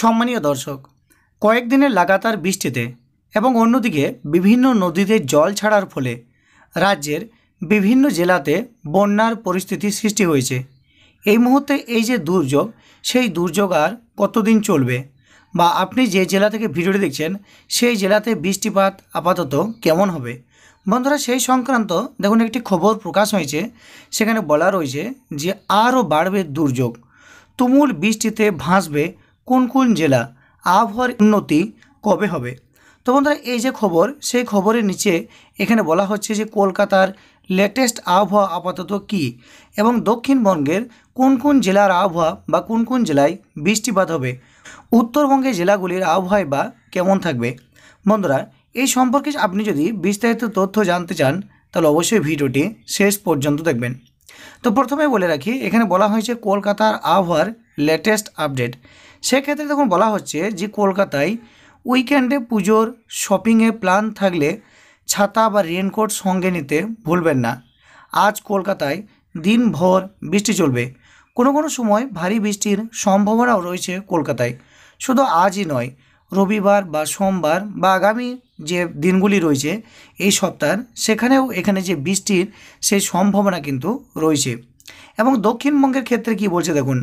সম্মানীয় দর্শক কয়েকদিনের লাগাতার বৃষ্টিতে এবং অন্যদিকে বিভিন্ন নদীতে জল ছাড়ার ফলে রাজ্যের বিভিন্ন জেলাতে বন্যার পরিস্থিতি সৃষ্টি হয়েছে এই মুহূর্তে এই যে দুর্যোগ সেই দুর্যোগ আর কতদিন চলবে বা আপনি যে জেলা থেকে ভিডিওটি দেখছেন সেই জেলাতে বৃষ্টিপাত আপাতত কেমন হবে বন্ধুরা সেই সংক্রান্ত দেখুন একটি খবর প্রকাশ হয়েছে সেখানে বলা রয়েছে যে আরও বাড়বে দুর্যোগ তুমুল বৃষ্টিতে ভাসবে কোন কোন জেলা আবহাওয়ার উন্নতি কবে হবে তো বন্ধুরা এই যে খবর সেই খবরের নিচে এখানে বলা হচ্ছে যে কলকাতার লেটেস্ট আবহাওয়া আপাতত কি এবং দক্ষিণবঙ্গের কোন কোন জেলার আবহাওয়া বা কোন কোন জেলায় বৃষ্টিপাত হবে উত্তরবঙ্গের জেলাগুলির আবহাওয়া বা কেমন থাকবে বন্ধুরা এই সম্পর্কে আপনি যদি বিস্তারিত তথ্য জানতে চান তাহলে অবশ্যই ভিডিওটি শেষ পর্যন্ত দেখবেন তো প্রথমে বলে রাখি এখানে বলা হয়েছে কলকাতার আবহাওয়ার লেটেস্ট আপডেট সেক্ষেত্রে তখন বলা হচ্ছে যে কলকাতায় উইকেন্ডে পুজোর শপিংয়ে প্ল্যান থাকলে ছাতা বা রেনকোট সঙ্গে নিতে ভুলবেন না আজ কলকাতায় দিনভর বৃষ্টি চলবে কোনো কোনো সময় ভারী বৃষ্টির সম্ভাবনাও রয়েছে কলকাতায় শুধু আজই নয় রবিবার বা সোমবার বা আগামী যে দিনগুলি রয়েছে এই সপ্তাহ সেখানেও এখানে যে বৃষ্টির সেই সম্ভাবনা কিন্তু রয়েছে এবং দক্ষিণবঙ্গের ক্ষেত্রে কি বলছে দেখুন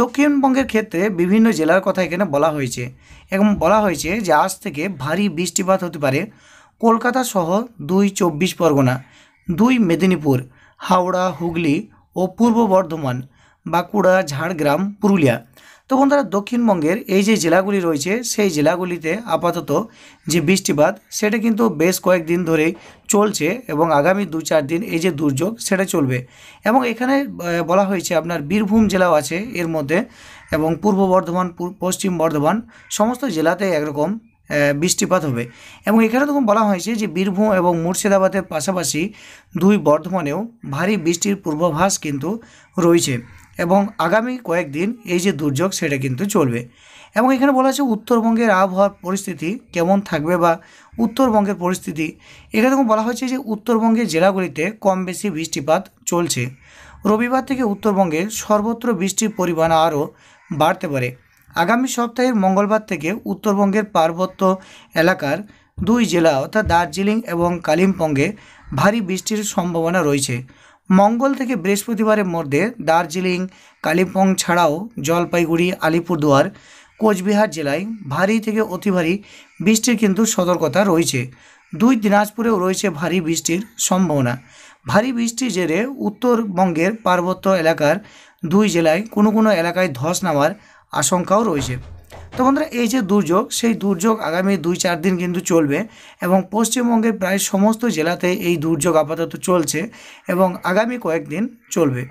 দক্ষিণবঙ্গের ক্ষেত্রে বিভিন্ন জেলার কথা এখানে বলা হয়েছে এবং বলা হয়েছে যে আজ থেকে ভারী বৃষ্টিপাত হতে পারে কলকাতা সহ দুই চব্বিশ পরগনা দুই মেদিনীপুর হাওড়া হুগলি ও পূর্ব বর্ধমান বাঁকুড়া ঝাড়গ্রাম পুরুলিয়া তো বন্ধুরা দক্ষিণবঙ্গের এই যে জেলাগুলি রয়েছে সেই জেলাগুলিতে আপাতত যে বৃষ্টিপাত সেটা কিন্তু বেশ কয়েকদিন ধরেই চলছে এবং আগামী দু চার দিন এই যে দুর্যোগ সেটা চলবে এবং এখানে বলা হয়েছে আপনার বীরভূম জেলাও আছে এর মধ্যে এবং পূর্ব বর্ধমান পশ্চিম বর্ধমান সমস্ত জেলাতে একরকম বৃষ্টিপাত হবে এবং এখানে তখন বলা হয়েছে যে বীরভূম এবং মুর্শিদাবাদের পাশাপাশি দুই বর্ধমানেও ভারী বৃষ্টির পূর্বাভাস কিন্তু রয়েছে এবং আগামী কয়েকদিন এই যে দুর্যোগ সেটা কিন্তু চলবে এবং এখানে বলা আছে উত্তরবঙ্গের আবহাওয়ার পরিস্থিতি কেমন থাকবে বা উত্তরবঙ্গের পরিস্থিতি এখানে বলা হয়েছে যে উত্তরবঙ্গের জেলাগুলিতে কম বেশি বৃষ্টিপাত চলছে রবিবার থেকে উত্তরবঙ্গে সর্বত্র বৃষ্টির পরিমাণ আরও বাড়তে পারে আগামী সপ্তাহের মঙ্গলবার থেকে উত্তরবঙ্গের পার্বত্য এলাকার দুই জেলা অর্থাৎ দার্জিলিং এবং কালিম্পংয়ে ভারী বৃষ্টির সম্ভাবনা রয়েছে মঙ্গল থেকে বৃহস্পতিবারের মধ্যে দার্জিলিং কালিম্পং ছাড়াও জলপাইগুড়ি আলিপুরদুয়ার কোচবিহার জেলায় ভারী থেকে অতি ভারী বৃষ্টির কিন্তু সতর্কতা রয়েছে দুই দিনাজপুরেও রয়েছে ভারী বৃষ্টির সম্ভাবনা ভারী বৃষ্টির জেরে উত্তরবঙ্গের পার্বত্য এলাকার দুই জেলায় কোনো কোনো এলাকায় ধস নামার আশঙ্কাও রয়েছে তো বন্ধুরা এই যে দুর্যোগ সেই দুর্যোগ আগামী দুই চার দিন কিন্তু চলবে এবং পশ্চিমবঙ্গের প্রায় সমস্ত জেলাতে এই দুর্যোগ আপাতত চলছে এবং আগামী কয়েকদিন চলবে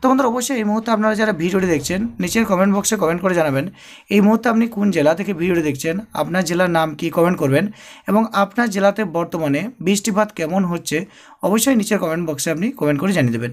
তো বন্ধুরা অবশ্যই এই মুহূর্তে আপনারা যারা ভিডিওটি দেখছেন নিচের কমেন্ট বক্সে কমেন্ট করে জানাবেন এই মুহূর্তে আপনি কোন জেলা থেকে ভিডিওটি দেখছেন আপনার জেলার নাম কি কমেন্ট করবেন এবং আপনার জেলাতে বর্তমানে বৃষ্টিপাত কেমন হচ্ছে অবশ্যই নিচের কমেন্ট বক্সে আপনি কমেন্ট করে জানিয়ে দেবেন